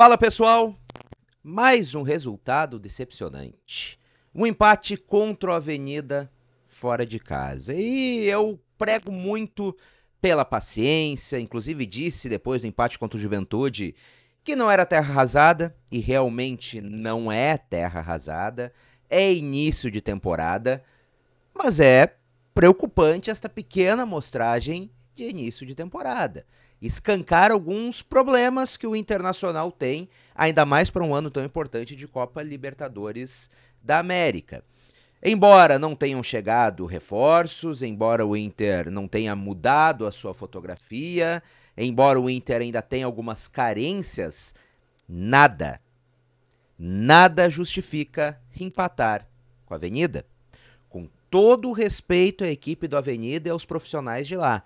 Fala pessoal, mais um resultado decepcionante. Um empate contra a Avenida fora de casa. E eu prego muito pela paciência, inclusive disse depois do empate contra o Juventude que não era terra arrasada e realmente não é terra arrasada. É início de temporada, mas é preocupante esta pequena mostragem de início de temporada escancar alguns problemas que o Internacional tem, ainda mais para um ano tão importante de Copa Libertadores da América. Embora não tenham chegado reforços, embora o Inter não tenha mudado a sua fotografia, embora o Inter ainda tenha algumas carências, nada, nada justifica empatar com a Avenida. Com todo o respeito à equipe do Avenida e aos profissionais de lá,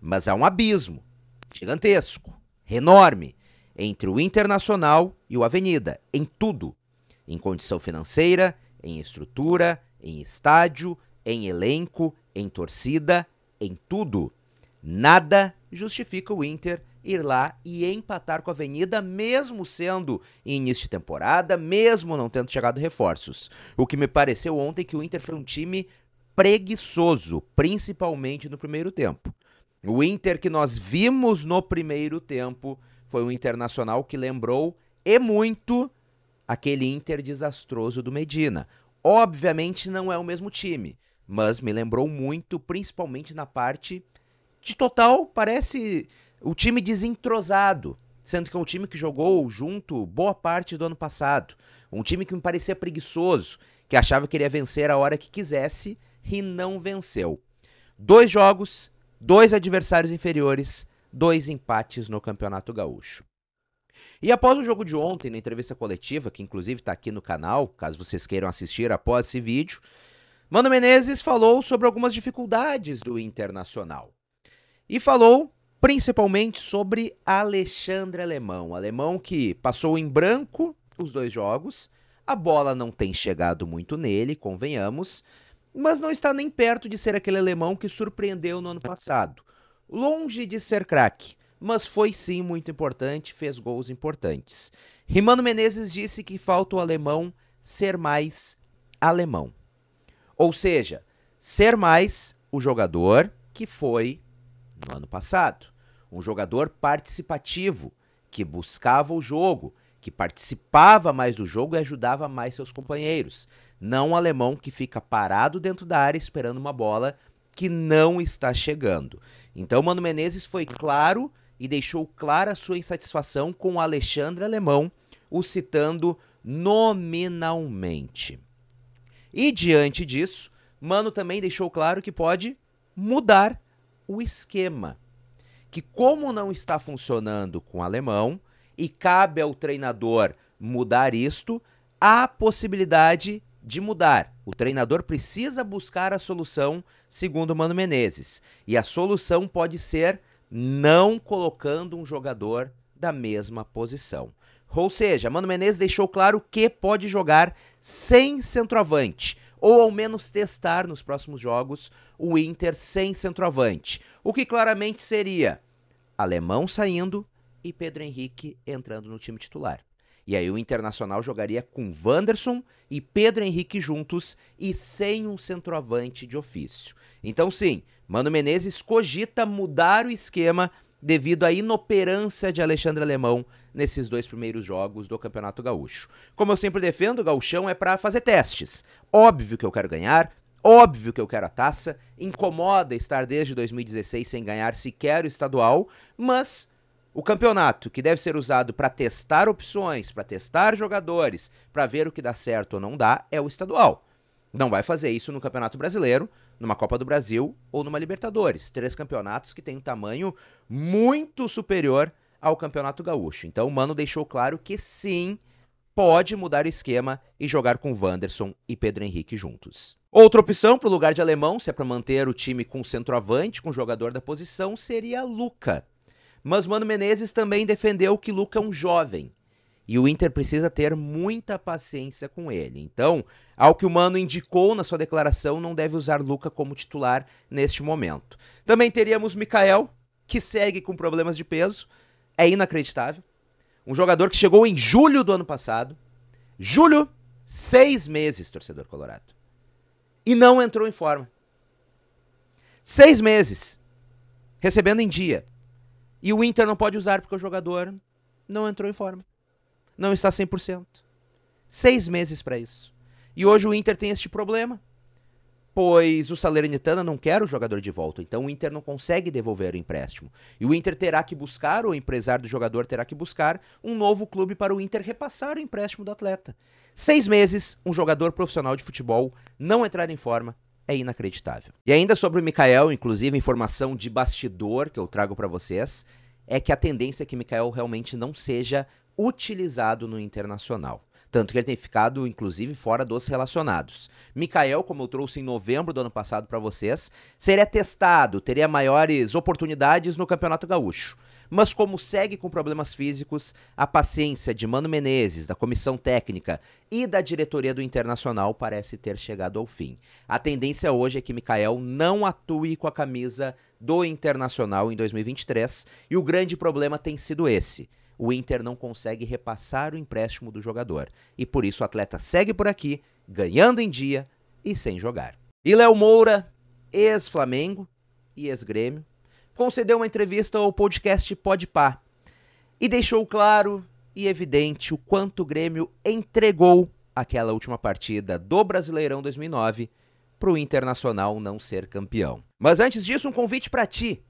mas há um abismo gigantesco, enorme, entre o Internacional e o Avenida, em tudo: em condição financeira, em estrutura, em estádio, em elenco, em torcida, em tudo. Nada justifica o Inter ir lá e empatar com a Avenida, mesmo sendo em início de temporada, mesmo não tendo chegado reforços. O que me pareceu ontem é que o Inter foi um time preguiçoso, principalmente no primeiro tempo. O Inter que nós vimos no primeiro tempo foi um internacional que lembrou e muito aquele Inter desastroso do Medina. Obviamente não é o mesmo time, mas me lembrou muito, principalmente na parte de total, parece o time desentrosado, sendo que é um time que jogou junto boa parte do ano passado. Um time que me parecia preguiçoso, que achava que iria vencer a hora que quisesse e não venceu. Dois jogos, dois adversários inferiores, dois empates no Campeonato Gaúcho. E após o jogo de ontem, na entrevista coletiva, que inclusive está aqui no canal, caso vocês queiram assistir após esse vídeo, Mano Menezes falou sobre algumas dificuldades do Internacional. E falou principalmente sobre Alexandre Alemão. Alemão que passou em branco os dois jogos, a bola não tem chegado muito nele, convenhamos, mas não está nem perto de ser aquele alemão que surpreendeu no ano passado. Longe de ser craque, mas foi sim muito importante, fez gols importantes. Rimano Menezes disse que falta o alemão ser mais alemão. Ou seja, ser mais o jogador que foi no ano passado. Um jogador participativo, que buscava o jogo, que participava mais do jogo e ajudava mais seus companheiros. Não um alemão que fica parado dentro da área esperando uma bola que não está chegando. Então, Mano Menezes foi claro e deixou clara sua insatisfação com o Alexandre Alemão, o citando nominalmente. E diante disso, Mano também deixou claro que pode mudar o esquema. Que, como não está funcionando com o alemão, e cabe ao treinador mudar isto, há possibilidade de mudar. O treinador precisa buscar a solução, segundo Mano Menezes. E a solução pode ser não colocando um jogador da mesma posição. Ou seja, Mano Menezes deixou claro que pode jogar sem centroavante, ou ao menos testar nos próximos jogos o Inter sem centroavante. O que claramente seria alemão saindo, e Pedro Henrique entrando no time titular. E aí o Internacional jogaria com Wanderson e Pedro Henrique juntos e sem um centroavante de ofício. Então sim, Mano Menezes cogita mudar o esquema devido à inoperância de Alexandre Alemão nesses dois primeiros jogos do Campeonato Gaúcho. Como eu sempre defendo, o gauchão é para fazer testes. Óbvio que eu quero ganhar, óbvio que eu quero a taça, incomoda estar desde 2016 sem ganhar sequer o estadual, mas o campeonato, que deve ser usado para testar opções, para testar jogadores, para ver o que dá certo ou não dá, é o estadual. Não vai fazer isso no Campeonato Brasileiro, numa Copa do Brasil ou numa Libertadores. Três campeonatos que têm um tamanho muito superior ao Campeonato Gaúcho. Então o Mano deixou claro que sim, pode mudar o esquema e jogar com Wanderson e Pedro Henrique juntos. Outra opção para o lugar de alemão, se é para manter o time com centroavante, com jogador da posição, seria Luca. Mas Mano Menezes também defendeu que Luca é um jovem e o Inter precisa ter muita paciência com ele. Então, ao que o Mano indicou na sua declaração, não deve usar Luca como titular neste momento. Também teríamos Mikael, que segue com problemas de peso, é inacreditável. Um jogador que chegou em julho do ano passado. Julho, seis meses, torcedor colorado. E não entrou em forma. Seis meses. Recebendo em dia. E o Inter não pode usar porque o jogador não entrou em forma. Não está 100%. Seis meses para isso. E hoje o Inter tem este problema, pois o Salernitana não quer o jogador de volta, então o Inter não consegue devolver o empréstimo. E o Inter terá que buscar, o empresário do jogador terá que buscar, um novo clube para o Inter repassar o empréstimo do atleta. Seis meses, um jogador profissional de futebol não entrar em forma é inacreditável. E ainda sobre o Mikael, inclusive informação de bastidor que eu trago para vocês, é que a tendência é que Mikael realmente não seja utilizado no internacional. Tanto que ele tem ficado, inclusive, fora dos relacionados. Mikael, como eu trouxe em novembro do ano passado para vocês, seria testado, teria maiores oportunidades no Campeonato Gaúcho. Mas como segue com problemas físicos, a paciência de Mano Menezes, da comissão técnica e da diretoria do Internacional parece ter chegado ao fim. A tendência hoje é que Mikael não atue com a camisa do Internacional em 2023 e o grande problema tem sido esse o Inter não consegue repassar o empréstimo do jogador. E por isso o atleta segue por aqui, ganhando em dia e sem jogar. E Léo Moura, ex-Flamengo e ex-Grêmio, concedeu uma entrevista ao podcast Podpá e deixou claro e evidente o quanto o Grêmio entregou aquela última partida do Brasileirão 2009 para o Internacional não ser campeão. Mas antes disso, um convite para ti,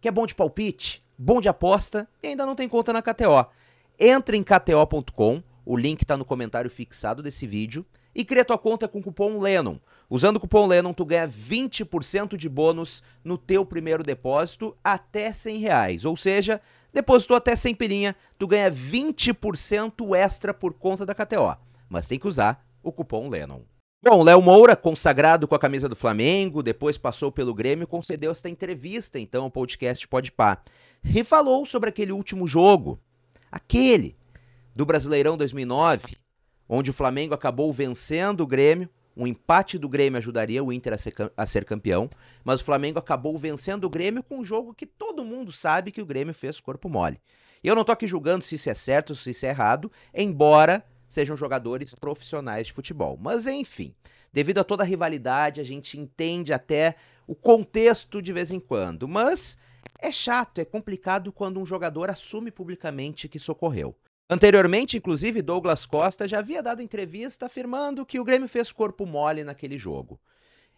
que é bom de palpite, bom de aposta e ainda não tem conta na KTO. Entre em kto.com, o link está no comentário fixado desse vídeo, e cria tua conta com o cupom Lennon. Usando o cupom Lennon, tu ganha 20% de bônus no teu primeiro depósito até 100 reais. Ou seja, depositou até 100 pirinha, tu ganha 20% extra por conta da KTO. Mas tem que usar o cupom Lennon. Bom, Léo Moura, consagrado com a camisa do Flamengo, depois passou pelo Grêmio, concedeu esta entrevista, então, ao podcast Pode Pá. E falou sobre aquele último jogo, aquele do Brasileirão 2009, onde o Flamengo acabou vencendo o Grêmio. Um empate do Grêmio ajudaria o Inter a ser, a ser campeão, mas o Flamengo acabou vencendo o Grêmio com um jogo que todo mundo sabe que o Grêmio fez corpo mole. Eu não tô aqui julgando se isso é certo ou se isso é errado, embora sejam jogadores profissionais de futebol. Mas enfim, devido a toda a rivalidade, a gente entende até o contexto de vez em quando. Mas é chato, é complicado quando um jogador assume publicamente que socorreu. Anteriormente, inclusive, Douglas Costa já havia dado entrevista afirmando que o Grêmio fez corpo mole naquele jogo.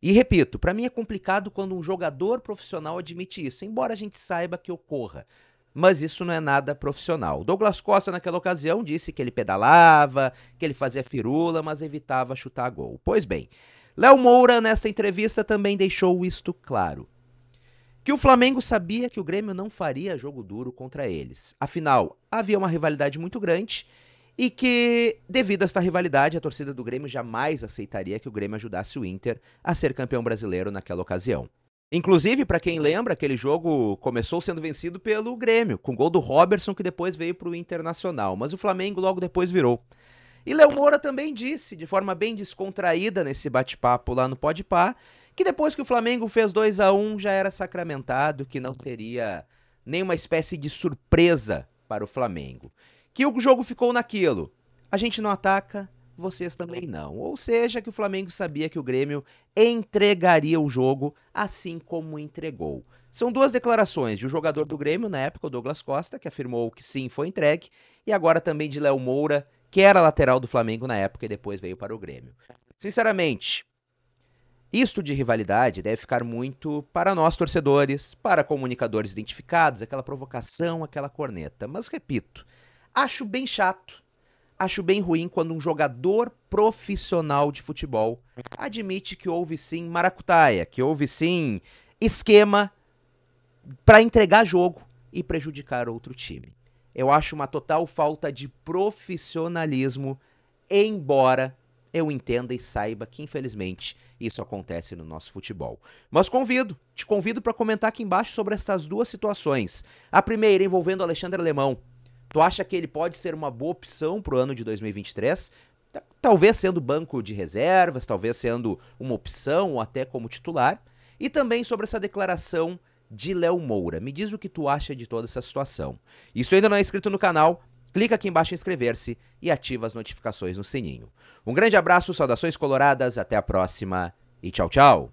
E repito, para mim é complicado quando um jogador profissional admite isso, embora a gente saiba que ocorra mas isso não é nada profissional. Douglas Costa, naquela ocasião, disse que ele pedalava, que ele fazia firula, mas evitava chutar gol. Pois bem, Léo Moura, nesta entrevista, também deixou isto claro. Que o Flamengo sabia que o Grêmio não faria jogo duro contra eles. Afinal, havia uma rivalidade muito grande e que, devido a esta rivalidade, a torcida do Grêmio jamais aceitaria que o Grêmio ajudasse o Inter a ser campeão brasileiro naquela ocasião. Inclusive, para quem lembra, aquele jogo começou sendo vencido pelo Grêmio, com gol do Robertson, que depois veio para o Internacional. Mas o Flamengo logo depois virou. E Léo Moura também disse, de forma bem descontraída nesse bate-papo lá no Podpah, que depois que o Flamengo fez 2 a 1 um, já era sacramentado, que não teria nenhuma espécie de surpresa para o Flamengo. Que o jogo ficou naquilo. A gente não ataca, vocês também não. Ou seja, que o Flamengo sabia que o Grêmio entregaria o jogo assim como entregou. São duas declarações de um jogador do Grêmio, na época, o Douglas Costa, que afirmou que sim, foi entregue, e agora também de Léo Moura, que era lateral do Flamengo na época e depois veio para o Grêmio. Sinceramente, isto de rivalidade deve ficar muito para nós torcedores, para comunicadores identificados, aquela provocação, aquela corneta. Mas repito, acho bem chato Acho bem ruim quando um jogador profissional de futebol admite que houve sim maracutaia, que houve sim esquema para entregar jogo e prejudicar outro time. Eu acho uma total falta de profissionalismo, embora eu entenda e saiba que, infelizmente, isso acontece no nosso futebol. Mas convido, te convido para comentar aqui embaixo sobre estas duas situações. A primeira envolvendo Alexandre Alemão, Tu acha que ele pode ser uma boa opção pro ano de 2023? Talvez sendo banco de reservas, talvez sendo uma opção ou até como titular. E também sobre essa declaração de Léo Moura. Me diz o que tu acha de toda essa situação. Isso ainda não é inscrito no canal? Clica aqui embaixo em inscrever-se e ativa as notificações no sininho. Um grande abraço, saudações coloradas, até a próxima e tchau, tchau!